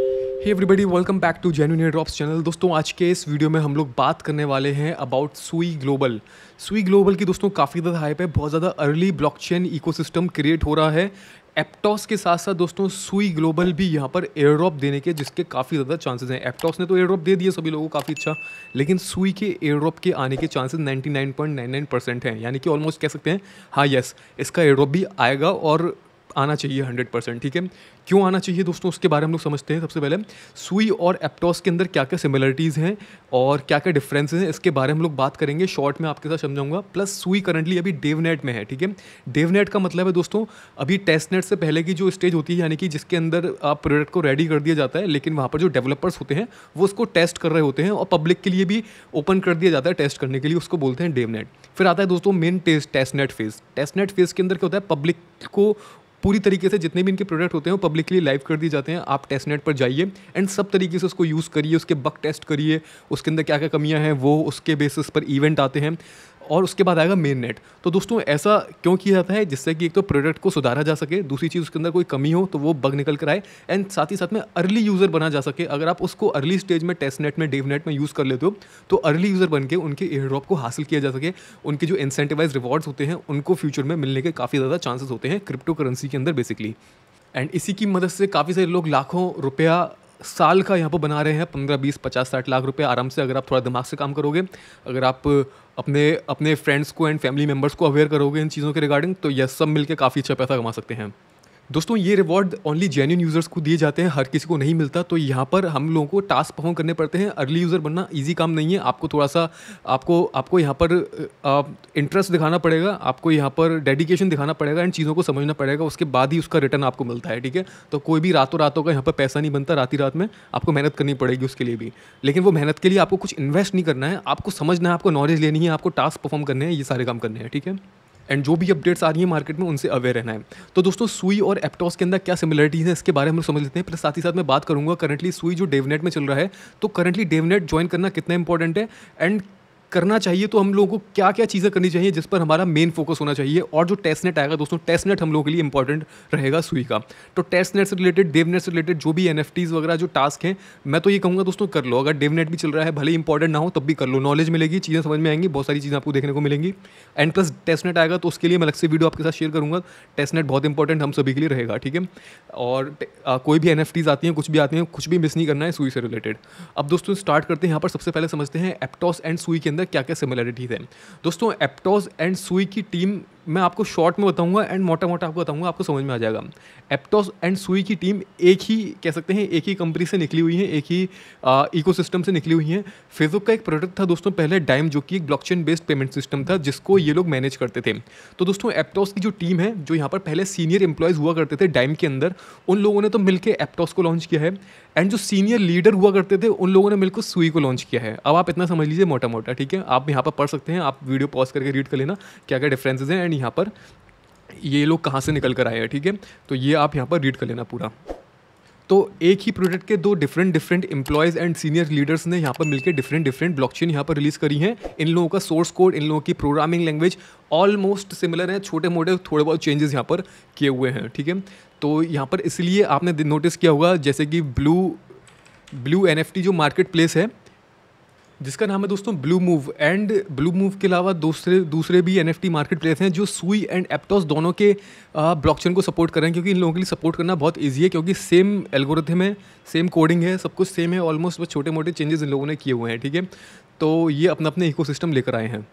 hey everybody welcome back to genuine drops channel दोस्तों आज के इस वीडियो में हम लोग बात करने वाले हैं अबाउट सुई ग्लोबल सुई ग्लोबल की दोस्तों काफ़ी ज़्यादा हाइप है बहुत ज़्यादा अर्ली ब्लॉकचेन इकोसिस्टम क्रिएट हो रहा है एप्टॉस के साथ साथ दोस्तों सुई ग्लोबल भी यहाँ पर एयरड्रॉप देने के जिसके काफ़ी ज़्यादा चांसेस हैं एप्टॉस ने तो एयर ड्रॉप दे दिए सभी लोगों को काफ़ी अच्छा लेकिन सुई के एयरड्रॉप के आने के चांसेस 99.99 परसेंट हैं यानी कि ऑलमोस्ट कह सकते हैं हाँ यस इसका एयरड्रॉप भी आएगा और आना चाहिए हंड्रेड परसेंट ठीक है क्यों आना चाहिए दोस्तों उसके बारे में हम लोग समझते हैं सबसे पहले सुई और एप्टॉस के अंदर क्या क्या सिमिलरिटीज़ हैं और क्या क्या डिफरेंसेस हैं इसके बारे में हम लोग बात करेंगे शॉर्ट में आपके साथ समझाऊंगा प्लस सुई करंटली अभी डेवनेट में है ठीक है डेवनेट का मतलब है दोस्तों अभी टेस्ट नेट से पहले की जो स्टेज होती है यानी कि जिसके अंदर आप प्रोडक्ट को रेडी कर दिया जाता है लेकिन वहाँ पर जो डेवलपर्स होते हैं वो उसको टेस्ट कर रहे होते हैं और पब्लिक के लिए भी ओपन कर दिया जाता है टेस्ट करने के लिए उसको बोलते हैं डेवनेट फिर आता है दोस्तों main test testnet phase testnet phase के अंदर क्या होता है पब्लिक को पूरी तरीके से जितने भी इनके प्रोडक्ट होते हैं वो पब्लिकली लाइव कर दिए जाते हैं आप टेस्ट नेट पर जाइए एंड सब तरीके से उसको यूज़ करिए उसके बग टेस्ट करिए उसके अंदर क्या क्या कमियाँ हैं वो उसके बेसिस पर इवेंट आते हैं और उसके बाद आएगा मेन नेट तो दोस्तों ऐसा क्यों किया जाता है जिससे कि एक तो प्रोडक्ट को सुधारा जा सके दूसरी चीज़ उसके अंदर कोई कमी हो तो वो बग निकल कर आए एंड साथ ही साथ में अर्ली यूज़र बना जा सके अगर आप उसको अर्ली स्टेज में टेस्ट नेट में डेव नेट में यूज़ कर लेते हो तो अर्ली यूज़र बन के उनके एयर ड्रॉप को हासिल किया जा सके उनके जो इंसेंटिवाइज रिवॉर्ड्स होते हैं उनको फ्यूचर में मिलने के काफ़ी ज़्यादा चांसेस होते हैं क्रिप्टो करेंसी के अंदर बेसिकली एंड इसी की मदद से काफ़ी सारे लोग लाखों रुपया साल का यहाँ पर बना रहे हैं पंद्रह बीस पचास साठ लाख रुपए आराम से अगर आप थोड़ा दिमाग से काम करोगे अगर आप अपने अपने फ्रेंड्स को एंड फैमिली मेम्बर्स को अवेयर करोगे इन चीज़ों के रिगार्डिंग तो यस सब मिलकर काफ़ी अच्छा पैसा कमा सकते हैं दोस्तों ये रिवॉर्ड ओनली जेन्यून यूज़र्स को दिए जाते हैं हर किसी को नहीं मिलता तो यहाँ पर हम लोगों को टास्क परफॉर्म करने पड़ते हैं अर्ली यूज़र बनना इजी काम नहीं है आपको थोड़ा सा आपको आपको यहाँ पर इंटरेस्ट दिखाना पड़ेगा आपको यहाँ पर डेडिकेशन दिखाना पड़ेगा एंड चीज़ों को समझना पड़ेगा उसके बाद ही उसका रिटर्न आपको मिलता है ठीक है तो कोई भी रातों रातों का यहाँ पर पैसा नहीं बनता रात ही रात में आपको मेहनत करनी पड़ेगी उसके लिए भी लेकिन वो मेहनत के लिए आपको कुछ इन्वेस्ट नहीं करना है आपको समझना है आपको नॉलेज लेनी है आपको टास्क परफॉर्म करने हैं ये सारे काम करने हैं ठीक है एंड जो भी अपडेट्स आ रही हैं मार्केट में उनसे अवेयर रहना है तो दोस्तों सुई और एप्टॉस के अंदर क्या सिमिलरिटीज़ हैं इसके बारे में हम समझ लेते हैं प्लस साथ ही साथ मैं बात करूंगा करंटली सुई जो डेवनेट में चल रहा है तो करंटली डेवनेट ज्वाइन करना कितना इंपॉर्टेंट है एंड करना चाहिए तो हम लोगों को क्या क्या चीज़ें करनी चाहिए जिस पर हमारा मेन फोकस होना चाहिए और जो टेस्ट नेट आएगा दोस्तों टेस्ट नेट हम लोगों के लिए इंपॉर्टेंट रहेगा सुई का तो टेस्ट नेट से रिलेटेड डेव नेट से रिलेटेड जो भी एन वगैरह जो टास्क हैं मैं तो ये कहूँगा दोस्तों कर लो अगर डेव नेट भी चल रहा है भले इंपॉर्टेंट ना हो तब भी कर लो नॉलेज मिलेगी चीज़ें समझ में आएंगी बहुत सारी चीज़ें आपको देखने को मिलेंगी एंड प्लस टेस्ट नेट आएगा तो उसके लिए मैं अलग से वीडियो आपके साथ शेयर करूँगा टेस्ट नेट बहुत इंपॉर्टेंट हम सभी के लिए रहेगा ठीक है और कोई भी एन आती हैं कुछ भी आती हैं कुछ भी मिस नहीं करना है सुई से रिलेटेड अब दोस्तों स्टार्ट करते हैं यहाँ पर सबसे पहले समझते हैं एप्टॉस एंड सुई के अंदर अंदर क्या क्या सिमिलरिटीज़ हैं दोस्तों एप्टोज एंड सुई की टीम मैं आपको शॉर्ट में बताऊंगा एंड मोटा मोटा आपको बताऊंगा आपको समझ में आ जाएगा एप्टोस एंड सुई की टीम एक ही कह सकते हैं एक ही कंपनी से निकली हुई है एक ही इको से निकली हुई है फेसबुक का एक प्रोडक्ट था दोस्तों पहले डाइम जो कि एक ब्लॉकचेन बेस्ड पेमेंट सिस्टम था जिसको ये लोग मैनेज करते थे तो दोस्तों एप्टोस की जो टीम है जो यहाँ पर पहले सीनियर एम्प्लॉयज़ हुआ करते थे डाइम के अंदर उन लोगों ने तो मिलकर एप्टोस को लॉन्च किया है एंड जो सीनियर लीडर हुआ करते थे उन लोगों ने मिलकर सुई को लॉन्च किया है अब आप इतना समझ लीजिए मोटा मोटा ठीक है आप यहाँ पर पढ़ सकते हैं आप वीडियो पॉज करके रीड कर लेना क्या क्या डिफ्रेंसेज हैं एंड यहाँ पर ये लोग कहाँ से निकल कर आए हैं ठीक है तो ये आप यहाँ पर रीड कर लेना पूरा तो एक ही प्रोडक्ट के दो different different employees and senior leaders ने यहाँ पर मिलकर डिफरेंट डिफरेंट ब्लॉकचेन यहाँ पर रिलीज़ करी हैं इन लोगों का सोर्स कोड इन लोगों की प्रोग्रामिंग लैंग्वेज ऑलमोस्ट सिमिलर है छोटे मोटे थोड़े बहुत चेंजेस यहाँ पर किए हुए हैं ठीक है तो यहाँ पर इसलिए आपने नोटिस किया होगा जैसे कि ब्लू ब्लू एन जो मार्केट प्लेस है जिसका नाम है दोस्तों blue move and blue move के अलावा दूसरे दूसरे भी एन मार्केट प्लेस हैं जो सुई एंड एप्टॉस दोनों के ब्लॉकचेन को सपोर्ट कर रहे हैं क्योंकि इन लोगों के लिए सपोर्ट करना बहुत ईजी है क्योंकि सेम एल्गोरिथम है सेम कोडिंग है सब कुछ सेम है ऑलमोस्ट बस छोटे मोटे चेंजेस इन लोगों ने किए हुए हैं ठीक है तो ये अपना अपने सिस्टम लेकर आए हैं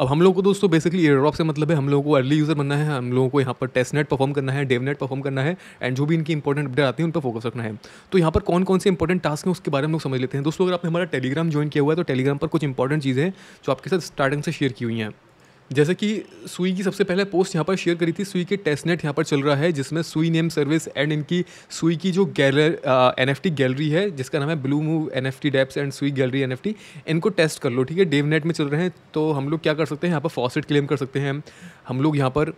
अब हम लोग को दोस्तों बेसिकली एयर ड्रॉप से मतलब है हम लोगों को अर्ली यूज़र बनना है हम लोगों को यहाँ पर टेस्ट नेट परफॉर्म करना है नेट परफॉर्म करना है एंड जो भी इनकी इंपॉर्टेंट अपडेट आती है उन पर फोकस रखना है तो यहाँ पर कौन कौन से इंपॉर्टेंट टास्क हैं उसके बारे में लोग समझ लेते हैं दोस्तों अगर आपने हमारा टेलीग्राम ज्वाइन किया हुआ है तो टेलीग्राम पर कुछ इंपॉर्टेंट चीज़ें जो आपके साथ स्टार्टिंग से शेयर की हुई हैं जैसे कि सुई की सबसे पहले पोस्ट यहाँ पर शेयर करी थी सुई के टेस्टनेट यहाँ पर चल रहा है जिसमें सुई नेम सर्विस एंड इनकी सुई की जो गैलर एन एफ टी गैलरी है जिसका नाम है blue move N F T dapps and Sui gallery N F T इनको टेस्ट कर लो ठीक है डेव नेट में चल रहे हैं तो हम लोग क्या कर सकते हैं यहाँ पर फॉसेट क्लेम कर सकते हैं हम लोग यहाँ पर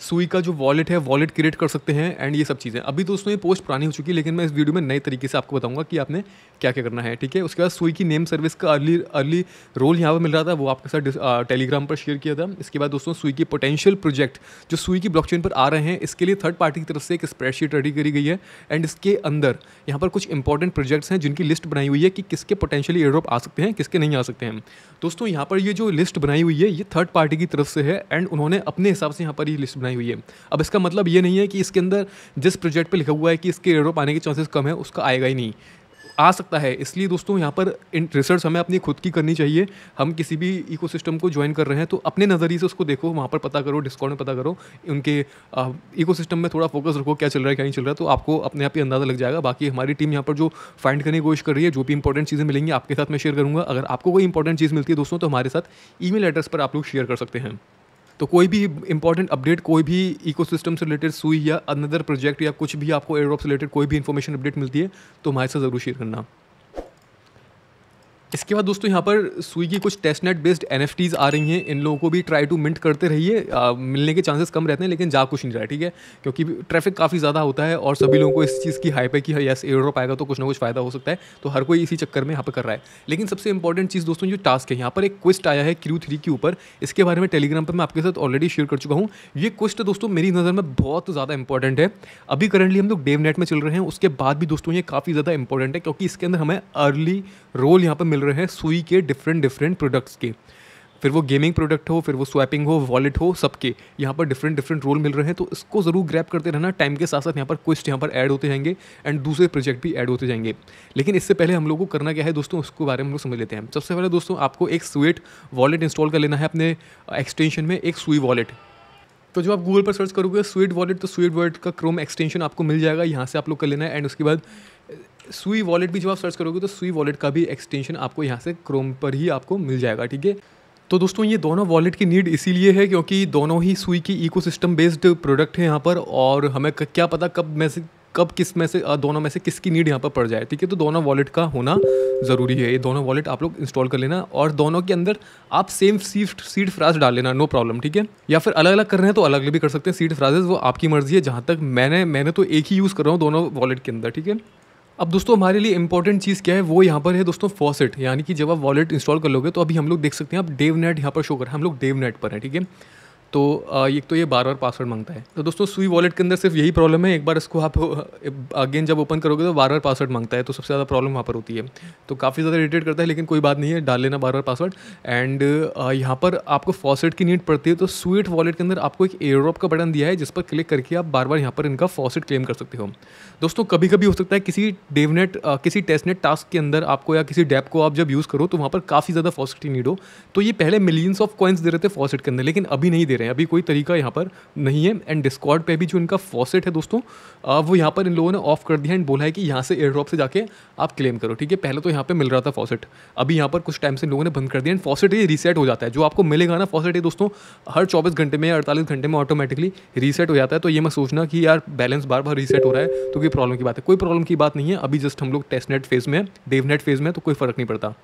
सुई का जो वॉलेट है वॉलेट क्रिएट कर सकते हैं एंड ये सब चीज़ें अभी तो उसमें पोस्ट पुरानी हो चुकी है लेकिन मैं इस वीडियो में नए तरीके से आपको बताऊंगा कि आपने क्या क्या करना है ठीक है उसके बाद सुई की नेम सर्विस का अर्ली अर्ली रोल यहाँ पर मिल रहा था वो आपके साथ टेलीग्राम पर शेयर किया था इसके बाद दोस्तों सुई की पोटेंशियल प्रोजेक्ट जो सुई की ब्लॉक पर आ रहे हैं इसके लिए थर्ड पार्टी की तरफ से एक स्प्रेडशीट रेडी करी गई है एंड इसके अंदर यहाँ पर कुछ इंपॉर्टेंट प्रोजेक्ट्स हैं जिनकी लिस्ट बनाई हुई है कि किसके पोटेंशियली एयरड्रॉप आ सकते हैं किसके नहीं आ सकते हैं दोस्तों यहाँ पर ये जो लिस्ट बनाई हुई है ये थर्ड पार्टी की तरफ से है एंड उन्होंने अपने हिसाब से यहाँ पर ये लिस्ट बनाई हुई है अब इसका मतलब ये नहीं है कि इसके अंदर जिस प्रोजेक्ट पर लिखा हुआ है कि इसके यूरोप आने के चांसेस कम है उसका आएगा ही नहीं आ सकता है इसलिए दोस्तों यहाँ पर रिसर्च हमें अपनी खुद की करनी चाहिए हम किसी भी इकोसिस्टम को ज्वाइन कर रहे हैं तो अपने नज़रिए से उसको देखो वहाँ पर पता करो डिस्काउंट में पता करो उनके इकोसिस्टम में थोड़ा फोकस रखो क्या चल रहा है क्या नहीं चल रहा है तो आपको अपने आप ही अंदाज़ा लग जाएगा बाकी हमारी टीम यहाँ पर जो फाइंड करने की कोशिश कर रही है जो भी इंपॉर्टेंट चीज़ें मिलेंगी आपके साथ मैं शेयर करूँगा अगर आपको कोई इंपॉर्टेंट चीज़ मिलती है दोस्तों तो हमारे साथ ई एड्रेस पर आप लोग शेयर कर सकते हैं तो कोई भी इंपॉर्टेंट अपडेट कोई भी इको से रिलेटेड सुई या अनदर प्रोजेक्ट या कुछ भी आपको एयरड्रॉप से रिलेटेड कोई भी इंफॉर्मेशन अपडेट मिलती है तो हमारे साथ ज़रूर शेयर करना इसके बाद दोस्तों यहाँ पर सुई की कुछ टेस्टनेट बेस्ड एन आ रही हैं इन लोगों को भी ट्राई टू मिंट करते रहिए मिलने के चांसेस कम रहते हैं लेकिन जा कुछ नहीं रहा ठीक है क्योंकि ट्रैफिक काफ़ी ज़्यादा होता है और सभी लोगों को इस चीज़ की हाई पे कि यस ड्रॉप आएगा तो कुछ ना कुछ फ़ायदा हो सकता है तो हर कोई इसी चक्कर में यहाँ पर कर रहा है लेकिन सबसे इंपॉर्टेंट चीज़ दोस्तों जो टास्क है यहाँ पर एक क्विस्ट आया है क्रू थ्री के ऊपर इसके बारे में टेलीग्राम पर मैं आपके साथ ऑलरेडी शेयर कर चुका हूँ ये क्विस्ट दोस्तों मेरी नज़र में बहुत ज़्यादा इंपॉर्टेंट है अभी करंटली हम लोग डेव नेट में चल रहे हैं उसके बाद भी दोस्तों ये काफ़ी ज़्यादा इंपॉर्टेंट है क्योंकि इसके अंदर हमें अर्ली रोल यहाँ पर मिल रहे हैं सुई के डिफरेंट डिफरेंट प्रोडक्ट्स के फिर वो गेमिंग प्रोडक्ट हो फिर वो स्वैपिंग हो वॉलेट हो सबके यहाँ पर डिफरेंट डिफरेंट रोल मिल रहे हैं तो इसको ज़रूर ग्रैप करते रहना टाइम के साथ साथ यहाँ पर क्विस्ट यहाँ पर ऐड होते जाएंगे एंड दूसरे प्रोजेक्ट भी ऐड होते जाएंगे लेकिन इससे पहले हम लोग को करना क्या है दोस्तों उसके बारे में हम लोग समझ लेते हैं सबसे पहले दोस्तों आपको एक स्वेट वॉलेट इंस्टॉल कर लेना है अपने एक्सटेंशन में एक सुई वॉलेट तो जब आप गूगल पर सर्च करोगे स्वीट वॉलेट तो स्वीट वॉलेट का क्रोम एक्सटेंशन आपको मिल जाएगा यहाँ से आप लोग कर लेना है एंड उसके बाद सुई वॉलेट भी जब आप सर्च करोगे तो सुई वॉलेट का भी एक्सटेंशन आपको यहाँ से क्रोम पर ही आपको मिल जाएगा ठीक है तो दोस्तों ये दोनों वॉलेट की नीड इसीलिए है क्योंकि दोनों ही सुई की इको बेस्ड प्रोडक्ट है यहाँ पर और हमें क्या पता कब में से कब किस में से दोनों में से किसकी नीड यहाँ पर पड़ जाए ठीक है तो दोनों वॉलेट का होना ज़रूरी है ये दोनों वॉलेट आप लोग इंस्टॉल कर लेना और दोनों के अंदर आप सेम सीट सीड फ्राज डाल लेना नो प्रॉब्लम ठीक है या फिर अलग अलग कर रहे हैं तो अलग भी कर सकते हैं सीड फ्राजेज वो आपकी मर्जी है जहाँ तक मैंने मैंने तो एक ही यूज़ कर रहा हूँ दोनों वॉलेट के अंदर ठीक है अब दोस्तों हमारे लिए इंपॉर्टेंट चीज़ क्या है वो यहाँ पर है दोस्तों फॉसेट यानी कि जब आप वॉलेट इंस्टॉल कर लोगे तो अभी हम लोग देख सकते हैं आप डेव नेट यहाँ पर शो कर हम लोग डेव नेट पर हैं ठीक है तो एक तो ये बार बार पासवर्ड मांगता है तो दोस्तों सुई वॉलेट के अंदर सिर्फ यही प्रॉब्लम है एक बार इसको आप अगेन जब ओपन करोगे तो बार बार पासवर्ड मांगता है तो सबसे ज़्यादा प्रॉब्लम वहाँ पर होती है तो काफ़ी ज़्यादा इरीटेट करता है लेकिन कोई बात नहीं है डाल लेना बार बार पासवर्ड एंड यहाँ पर आपको फॉसेट की नीड पड़ती है तो स्वीट वॉलेट के अंदर आपको एक एयरड्रॉप का बटन दिया है जिस पर क्लिक करके आप बार बार यहाँ पर इनका फॉसेट क्लेम कर सकते हो दोस्तों कभी कभी हो सकता है किसी डेवनेट किसी टेस्टनेट टास्क के अंदर आपको या किसी डैप को आप जब यूज़ करो तो वहाँ पर काफ़ी ज़्यादा फॉसेट की नीड हो तो ये पहले मिलियंस ऑफ कॉइन्स दे रहे थे फॉसेट के अंदर लेकिन अभी नहीं दे रहे हैं अभी कोई तरीका यहाँ पर नहीं है एंड डिस्कॉर्ड पे भी जो इनका फॉसेट है दोस्तों वो यहाँ पर इन लोगों ने ऑफ कर दिया एंड बोला है कि यहाँ से एयर ड्रॉप से जाके आप क्लेम करो ठीक है पहले तो यहाँ पर मिल रहा था फॉसेट अभी यहाँ पर कुछ टाइम से लोगों ने बंद कर दिया एंड फॉसेट ये रीसेट हो जाता है जो आपको मिलेगा ना फॉसेट ये दोस्तों हर चौबीस घंटे में या अड़तालीस घंटे में ऑटोमेटिकली रीसेट हो जाता है तो ये मैं सोचना कि यार बैलेंस बार बार रीसेट हो रहा है तो कोई प्रॉब्लम की बात है कोई प्रॉब्लम की बात नहीं है अभी जस्ट हम लोग टेस्ट नेट फेज़ में देवनेट फेज़ में तो कोई फ़र्क नहीं पड़ता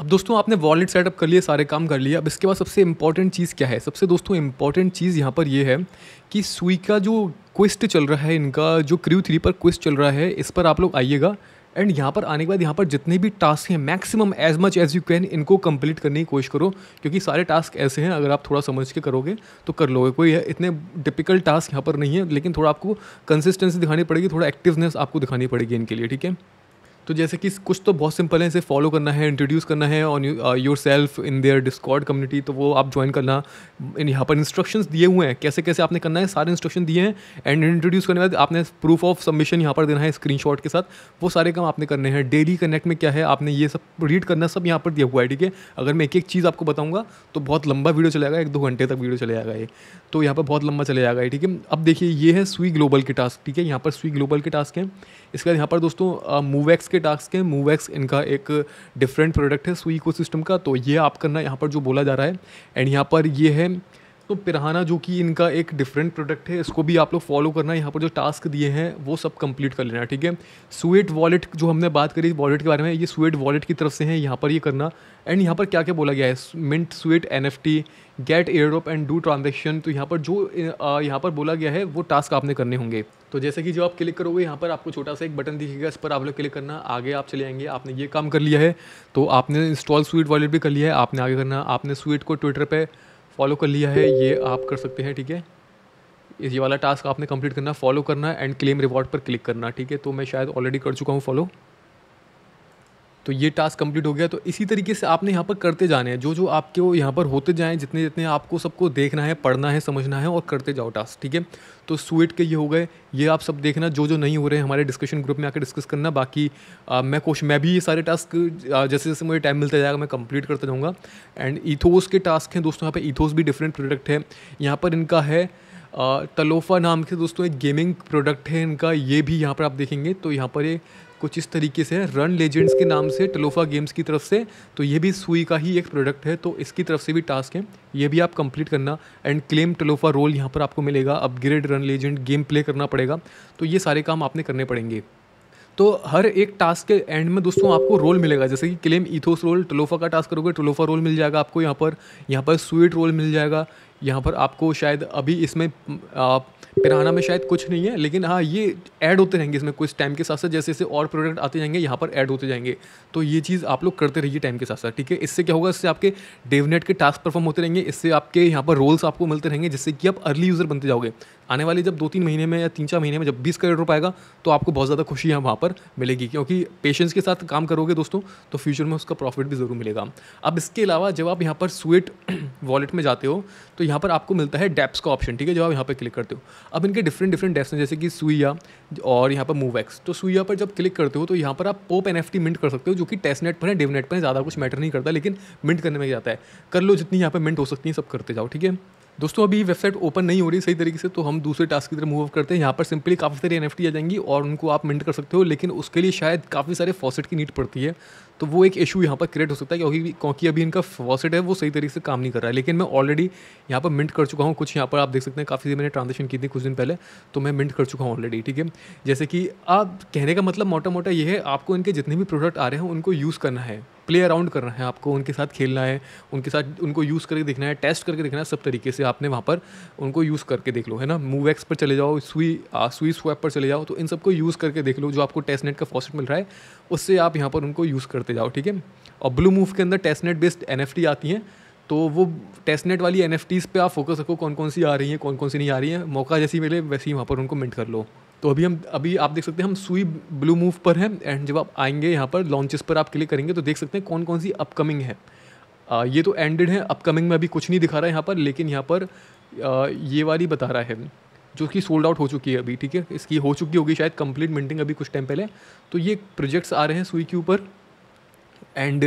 अब दोस्तों आपने वॉलेट सेटअप कर लिए सारे काम कर लिए अब इसके बाद सबसे इम्पॉर्टेंट चीज़ क्या है सबसे दोस्तों इंपॉर्टेंट चीज़ यहाँ पर ये है कि सुई का जो क्विस्ट चल रहा है इनका जो क्रू थ्री पर क्विस्ट चल रहा है इस पर आप लोग आइएगा एंड यहाँ पर आने के बाद यहाँ पर जितने भी टास्क हैं maximum as much as you can इनको कंप्लीट करने की कोशिश करो क्योंकि सारे टास्क ऐसे हैं अगर आप थोड़ा समझ के करोगे तो कर लोगे कोई है इतने डिफिकल्ट टास्क यहाँ पर नहीं है लेकिन थोड़ा आपको कंसिस्टेंसी दिखानी पड़ेगी थोड़ा एक्टिवनेस आपको दिखानी पड़ेगी इनके लिए ठीक है तो जैसे कि कुछ तो बहुत सिंपल है इसे फॉलो करना है इंट्रोड्यूस करना है on yourself in there Discord community तो वो आप ज्वाइन करना इन यहाँ पर इंस्ट्रक्शंस दिए हुए हैं कैसे कैसे आपने करना है सारे इंस्ट्रक्शन दिए हैं एंड इंट्रोड्यूस करने के बाद आपने प्रूफ ऑफ सबमिशन यहाँ पर देना है स्क्रीन के साथ वो सारे काम आपने करने हैं डेली कनेक्ट में क्या है आपने ये सब रीड करना सब यहाँ पर दिया हुआ है ठीक है अगर मैं एक एक चीज़ आपको बताऊँगा तो बहुत लंबा वीडियो चले जाएगा एक दो घंटे तक वीडियो चले जाएगा ये तो यहाँ पर बहुत लंबा चले जाएगा ठीक है अब देखिए ये है स्वी ग्लोबल के टास्क ठीक है यहाँ पर स्वी ग्लोबल के टास्क हैं इसके बाद यहाँ पर दोस्तों मूवैक्स uh, के टास्क हैं मूव एक्स इनका एक डिफरेंट प्रोडक्ट है सुई इको का तो ये आप करना यहाँ पर जो बोला जा रहा है एंड यहाँ पर ये है तो पिराना जो कि इनका एक डिफरेंट प्रोडक्ट है इसको भी आप लोग फॉलो करना यहाँ पर जो टास्क दिए हैं वो सब कंप्लीट कर लेना ठीक है स्वेट वॉलेट जो हमने बात करी वॉलेट के बारे में ये स्वेट वॉलेट की तरफ से है यहाँ पर ये करना एंड यहाँ पर क्या क्या बोला गया है mint sweat N F T get airdrop and do transaction तो यहाँ पर जो यहाँ पर बोला गया है वो टास्क आपने करने होंगे तो जैसे कि जो आप क्लिक करोगे यहाँ पर आपको छोटा सा एक बटन दिखेगा इस पर आप लोग क्लिक करना आगे आप चले आएंगे आपने ये काम कर लिया है तो आपने इंस्टॉल स्वीट वॉलेट भी कर लिया है आपने आगे करना आपने स्वीट को ट्विटर पर फॉलो कर लिया है ये आप कर सकते हैं ठीक है ये वाला टास्क आपने कंप्लीट करना फॉलो करना एंड क्लेम रिवॉर्ड पर क्लिक करना ठीक है तो मैं शायद ऑलरेडी कर चुका हूँ फॉलो तो ये टास्क कंप्लीट हो गया तो इसी तरीके से आपने यहाँ पर करते जाने हैं जो जो आपके वो यहाँ पर होते जाएँ जितने जितने आपको सबको देखना है पढ़ना है समझना है और करते जाओ टास्क ठीक है तो स्वीट के ये हो गए ये आप सब देखना जो जो नहीं हो रहे हैं हमारे डिस्कशन ग्रुप में आकर डिस्कस करना बाकी आ, मैं कोशिश मैं भी ये सारे टास्क जैसे जैसे मुझे टाइम मिलता जाएगा मैं कंप्लीट करता जाऊँगा एंड ईथोस के टास्क हैं दोस्तों यहाँ पर ईथोस भी डिफरेंट प्रोडक्ट है यहाँ पर इनका है तलोफा नाम के दोस्तों एक गेमिंग प्रोडक्ट है इनका ये भी यहाँ पर आप देखेंगे तो यहाँ पर ये कुछ इस तरीके से है रन लेजेंड्स के नाम से टलोफा गेम्स की तरफ से तो ये भी सुई का ही एक प्रोडक्ट है तो इसकी तरफ से भी टास्क है ये भी आप कंप्लीट करना एंड क्लेम टलोफा रोल यहाँ पर आपको मिलेगा upgrade run legend game play करना पड़ेगा तो ये सारे काम आपने करने पड़ेंगे तो हर एक टास्क के एंड में दोस्तों आपको रोल मिलेगा जैसे कि क्लेम इथोस रोल टलोफा का टास्क करोगे टलोफा रोल मिल जाएगा आपको यहाँ पर यहाँ पर स्वीट रोल मिल जाएगा यहाँ पर आपको शायद अभी इसमें आप पिराना में शायद कुछ नहीं है लेकिन हाँ ये ऐड होते रहेंगे इसमें कुछ टाइम के साथ साथ जैसे जैसे और प्रोडक्ट आते जाएंगे यहाँ पर ऐड होते जाएंगे तो ये चीज़ आप लोग करते रहिए टाइम के साथ साथ ठीक है इससे क्या होगा इससे आपके डेवनेट के टास्क परफॉर्म होते रहेंगे इससे आपके यहाँ पर रोल्स आपको मिलते रहेंगे जिससे कि आप अर्ली यूज़र बनते जाओगे आने वाले जब दो तीन महीने में या तीन चार महीने में जब बीस करोड़ रुपये आएगा तो आपको बहुत ज़्यादा खुशी यहाँ वहाँ पर मिलेगी क्योंकि पेशेंस के साथ काम करोगे दोस्तों तो फ्यूचर में उसका प्रॉफिट भी ज़रूर मिलेगा अब इसके अलावा जब आप यहाँ पर स्वेट वॉलेट में जाते हो तो यहाँ पर आपको मिलता है डैप्स का ऑप्शन ठीक है जब आप यहाँ पर क्लिक करते हो अब इनके डिफरेंट डिफरेंट डेस्क हैं जैसे कि सुइया और यहाँ पर मूव एक्स तो सुइया पर जब क्लिक करते हो तो यहाँ पर आप पोप एन मिंट कर सकते हो जो कि टेस्ट नेट पर है डेवनेट पर ज़्यादा कुछ मैटर नहीं करता लेकिन मिंट करने में जाता है कर लो जितनी यहाँ पर मिंट हो सकती है सब करते जाओ ठीक है दोस्तों अभी वेबसाइट ओपन नहीं हो रही सही तरीके से तो हम दूसरे टास्क की तरफ मूव करते हैं यहाँ पर सिंपली काफ़ी सारी एन आ जाएंगी और उनको आप मिंट कर सकते हो लेकिन उसके लिए शायद काफ़ी सारे फॉसेट की नीड पड़ती है तो वो एक इशू यहाँ पर क्रिएट हो सकता है क्योंकि क्योंकि अभी इनका फॉसेट है वो सही तरीके से काम नहीं कर रहा है लेकिन मैं ऑलरेडी यहाँ पर मिंट कर चुका हूँ कुछ यहाँ पर आप देख सकते हैं काफ़ी मैंने ट्रांजेक्शन की थी कुछ दिन पहले तो मैं मिंट कर चुका हूँ ऑलरेडी ठीक है जैसे कि आप कहने का मतलब मोटा मोटा ये है आपको इनके जितने भी प्रोडक्ट आ रहे हैं उनको यूज़ करना है प्ले अराउंड करना है आपको उनके साथ खेलना है उनके साथ उनको यूज़ करके देखना है टेस्ट करके देखना है सब तरीके से आपने वहाँ पर उनको यूज़ करके देख लो है ना मूव एक्स पर चले जाओ आ, स्वी स्वैप पर चले जाओ तो इन सबको यूज़ करके देख लो जो आपको टेस्ट नेट का फॉसिट मिल रहा है उससे आप यहाँ पर उनको यूज़ करते जाओ ठीक है और ब्लू मूव के अंदर टेस्ट नेट बेस्ड एन आती हैं तो वो टेस्टनेट वाली एन पे आप फोकस रखो कौन कौन सी आ रही है कौन कौन सी नहीं आ रही है मौका जैसी मिले वैसे ही वहाँ पर उनको मिंट कर लो तो अभी हम अभी आप देख सकते हैं हम सुई ब्लू मूव पर हैं एंड जब आप आएंगे यहाँ पर लॉन्चेस पर आप क्लिक करेंगे तो देख सकते हैं कौन कौन सी अपकमिंग है आ, ये तो एंडेड है अपकमिंग में अभी कुछ नहीं दिखा रहा है यहाँ पर लेकिन यहाँ पर आ, ये वाली बता रहा है जो कि सोल्ड आउट हो चुकी है अभी ठीक है इसकी हो चुकी होगी शायद कंप्लीट मिंटिंग अभी कुछ टाइम पहले तो ये प्रोजेक्ट्स आ रहे हैं सुई के ऊपर एंड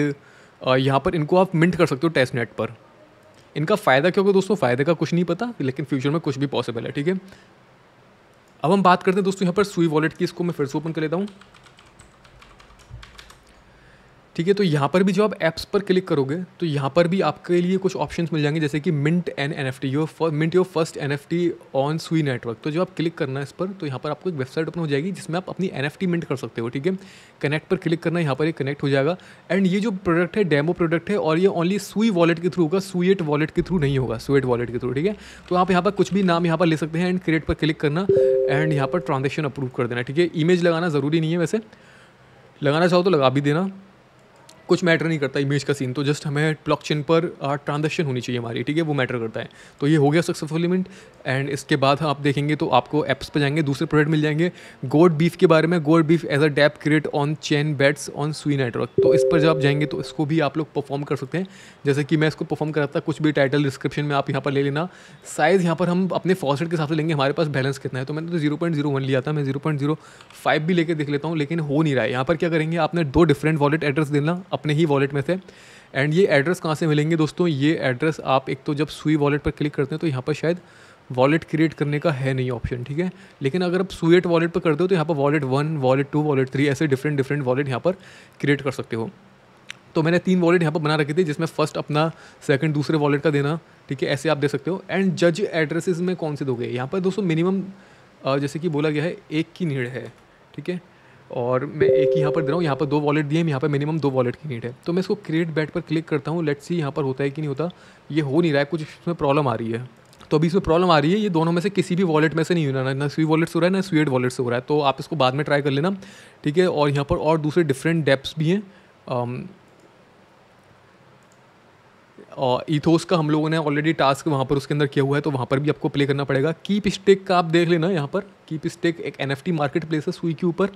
यहाँ पर इनको आप मिंट कर सकते हो टेस्ट नेट पर इनका फ़ायदा क्या होगा दोस्तों फ़ायदे का कुछ नहीं पता लेकिन फ्यूचर में कुछ भी पॉसिबल है ठीक है अब हम बात करते हैं दोस्तों यहाँ पर सुई वॉलेट की इसको मैं फिर से ओपन कर लेता हूँ ठीक है तो यहाँ पर भी जो आप ऐप्स पर क्लिक करोगे तो यहाँ पर भी आपके लिए कुछ ऑप्शंस मिल जाएंगे जैसे कि mint N N F T your mint your first N F T on Sui network तो जो आप क्लिक करना है इस पर तो यहाँ पर आपको एक वेबसाइट ओपन हो जाएगी जिसमें आप अपनी एन एफ टी मिंट कर सकते हो ठीक है कनेक्ट पर क्लिक करना यहाँ पर एक कनेक्ट हो जाएगा एंड ये जो प्रोडक्ट है डेमो प्रोडक्ट है और ये ओनली सुई वॉलेट के थ्रू होगा सुएट वॉलेट के थ्रू नहीं होगा सुएट वॉलेट के थ्रू ठीक है तो आप यहाँ पर कुछ भी नाम यहाँ पर ले सकते हैं एंड क्रिएट पर क्लिक करना एंड यहाँ पर ट्रांजेक्शन अप्रूव कर देना ठीक है इमेज लगाना ज़रूरी नहीं है वैसे लगाना चाहो तो लगा भी देना कुछ मैटर नहीं करता इमेज का सीन तो जस्ट हमें ब्लॉकचेन पर ट्रांजेक्शन होनी चाहिए हमारी ठीक है वो मैटर करता है तो ये हो गया सक्सेसफुल इवेंट एंड इसके बाद आप देखेंगे तो आपको एप्स पर जाएंगे दूसरे प्रोडक्ट मिल जाएंगे गोड बीफ के बारे में गोड बीफ एज a dapp create on chain bets on Sui network तो इस पर जब आप जाएंगे तो इसको भी आप लोग परफॉर्म कर सकते हैं जैसे कि मैं इसको परफॉर्म कराता कुछ भी टाइटल डिस्क्रिप्शन में आप यहाँ पर ले लेना साइज़ यहाँ पर हम अपने फॉसेट के हिसाब से लेंगे हमारे पास बैलेंस कितना है तो मैंने तो जीरो पॉइंट जीरो वन लिया था मैं जीरो पॉइंट जीरो फाइव भी लेकर देख लेता हूँ लेकिन हो नहीं रहा है यहाँ पर क्या करेंगे आपने दो डिफरेंट वॉलेट एड्रेस देना अपने ही वॉलेट में से एंड ये एड्रेस कहाँ से मिलेंगे दोस्तों ये एड्रेस आप एक तो जब सुई वॉलेट पर क्लिक करते हैं तो यहाँ पर शायद वॉलेट क्रिएट करने का है नहीं ऑप्शन ठीक है लेकिन अगर आप सुएट वॉलेट पर करते हो तो यहाँ पर wallet one wallet two wallet three ऐसे डिफरेंट डिफरेंट वॉलेट यहाँ पर क्रिएट कर सकते हो तो मैंने तीन वॉलेट यहाँ पर बना रखे थे जिसमें फर्स्ट अपना सेकंड दूसरे वॉलेट का देना ठीक है ऐसे आप दे सकते हो एंड जज एड्रेसेस में कौन से दोगे यहाँ पर दोस्तों मिनिमम जैसे कि बोला गया है एक की नीड है ठीक है और मैं एक ही यहाँ पर दे रहा हूँ यहाँ पर दो वॉलेट दिए हैं यहाँ पर मिनिमम दो वॉलेट की नीड है तो मैं इसको क्रिएट बैट पर क्लिक करता हूँ लेट्स सी यहाँ पर होता है कि नहीं होता ये हो नहीं रहा है कुछ इसमें प्रॉब्लम आ रही है तो अभी इसमें प्रॉब्लम आ रही है ये दोनों में से किसी भी वॉलेट में से नहीं हो रहा है ना स्वी वॉलेट से हो रहा है ना स्वीड वॉलेट से हो रहा है तो आप इसको बाद में ट्राई कर लेना ठीक है और यहाँ पर और दूसरे डिफरेंट डेप्स भी हैं um, और इथोस का हम लोगों ने ऑलरेडी टास्क वहाँ पर उसके अंदर किया हुआ है तो वहाँ पर भी आपको प्ले करना पड़ेगा कीप स्टिक का आप देख लेना यहाँ पर कीप स्टिक एक N F T market place है सुई के ऊपर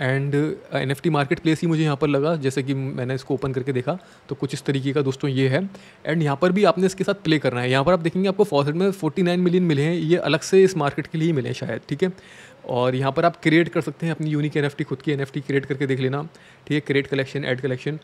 and N F T marketplace ही मुझे यहाँ पर लगा जैसे कि मैंने इसको ओपन करके देखा तो कुछ इस तरीके का दोस्तों ये है एंड यहाँ पर भी आपने इसके साथ प्ले करना है यहाँ पर आप देखेंगे आपको फॉरसेट में फोर्टी नाइन मिलियन मिले हैं ये अलग से इस मार्केट के लिए ही मिले हैं शायद ठीक है और यहाँ पर आप क्रिएट कर सकते हैं अपनी यूनिक एन खुद की एन क्रिएट करके देख लेना ठीक है क्रिएट कलेक्शन एड कलेक्शन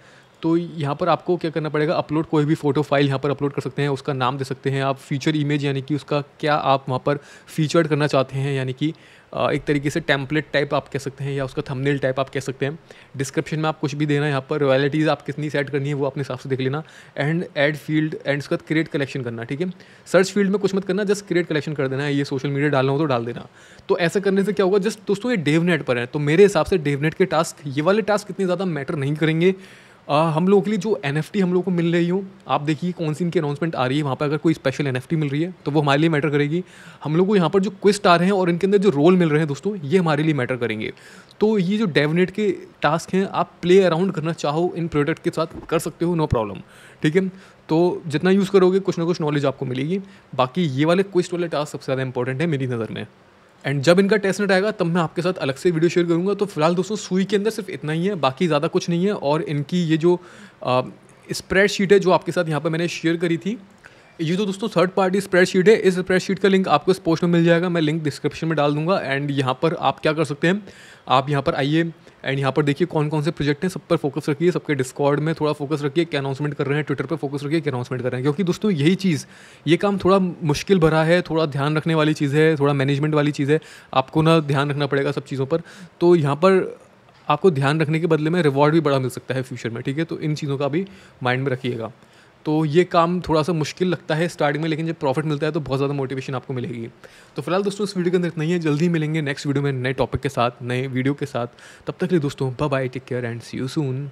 तो यहाँ पर आपको क्या करना पड़ेगा अपलोड कोई भी फोटो फाइल यहाँ पर अपलोड कर सकते हैं उसका नाम दे सकते हैं आप फीचर इमेज यानी कि उसका क्या आप वहाँ पर फीचर्ड करना चाहते हैं यानी कि एक तरीके से टेम्पलेट टाइप आप कह सकते हैं या उसका थंबनेल टाइप आप कह सकते हैं डिस्क्रिप्शन में आप कुछ भी देना यहाँ पर रॉयलिटीज आप कितनी सेट करनी है वो अपने हिसाब से देख लेना एंड एड फील्ड एंड उसका क्रिएट कलेक्शन करना ठीक है सर्च फील्ड में कुछ मत करना जस्ट क्रिएट कलेक्शन कर देना है ये सोशल मीडिया डालना हो तो डाल देना तो ऐसा करने से क्या होगा जस्ट दोस्तों ये डेवनेट पर है तो मेरे हिसाब से डेवनेट के टास्क ये वाले टास्क इतने ज़्यादा मैटर नहीं करेंगे आ, हम लोगों के लिए जो एन हम लोगों को मिल रही हो आप देखिए कौन सी इनकी अनाउंसमेंट आ रही है वहाँ पर अगर कोई स्पेशल एन मिल रही है तो वो हमारे लिए मैटर करेगी हम लोग को यहाँ पर जो क्विस्ट आ रहे हैं और इनके अंदर जो रोल मिल रहे हैं दोस्तों ये हमारे लिए मैटर करेंगे तो ये जो डेवनेट के टास्क हैं आप प्ले अराउंड करना चाहो इन प्रोडक्ट के साथ कर सकते हो नो प्रॉब्लम ठीक है तो जितना यूज़ करोगे कुछ ना कुछ नॉलेज आपको मिलेगी बाकी ये वाले क्विस्ट वाले टास्क सबसे ज़्यादा इंपॉर्टेंट है मेरी नज़र में एंड जब इनका टेस्ट नेट आएगा तब मैं आपके साथ अलग से वीडियो शेयर करूँगा तो फिलहाल दोस्तों सुई के अंदर सिर्फ इतना ही है बाकी ज़्यादा कुछ नहीं है और इनकी ये जो स्प्रेड शीट है जो आपके साथ यहाँ पर मैंने शेयर करी थी ये तो दोस्तों थर्ड पार्टी स्प्रेड शीट है इस स्प्रेड शीट का लिंक आपको इस पोस्ट में मिल जाएगा मैं लिंक डिस्क्रिप्शन में डाल दूंगा एंड यहाँ पर आप क्या कर सकते हैं आप यहाँ पर आइए एंड यहाँ पर देखिए कौन कौन से प्रोजेक्ट हैं सब पर फोकस रखिए सबके डिस्कॉर्ड में थोड़ा फोकस रखिए क्या अनाउंसमेंट कर रहे हैं ट्विटर पर फोकस रखिए क्या अनाउंसमेंट कर रहे हैं क्योंकि दोस्तों यही चीज़ ये काम थोड़ा मुश्किल भरा है थोड़ा ध्यान रखने वाली चीज़ है थोड़ा मैनेजमेंट वाली चीज़ है आपको ना ध्यान रखना पड़ेगा सब चीज़ों पर तो यहाँ पर आपको ध्यान रखने के बदले में रिवॉर्ड भी बड़ा मिल सकता है फ्यूचर में ठीक है तो इन चीज़ों का भी माइंड में रखिएगा तो ये काम थोड़ा सा मुश्किल लगता है स्टार्टिंग में लेकिन जब प्रॉफिट मिलता है तो बहुत ज़्यादा मोटिवेशन आपको मिलेगी तो फिलहाल दोस्तों इस वीडियो के अंदर इतना ही है जल्दी मिलेंगे नेक्स्ट वीडियो में नए टॉपिक के साथ नए वीडियो के साथ तब तक लिए दोस्तों bye bye take care and see you soon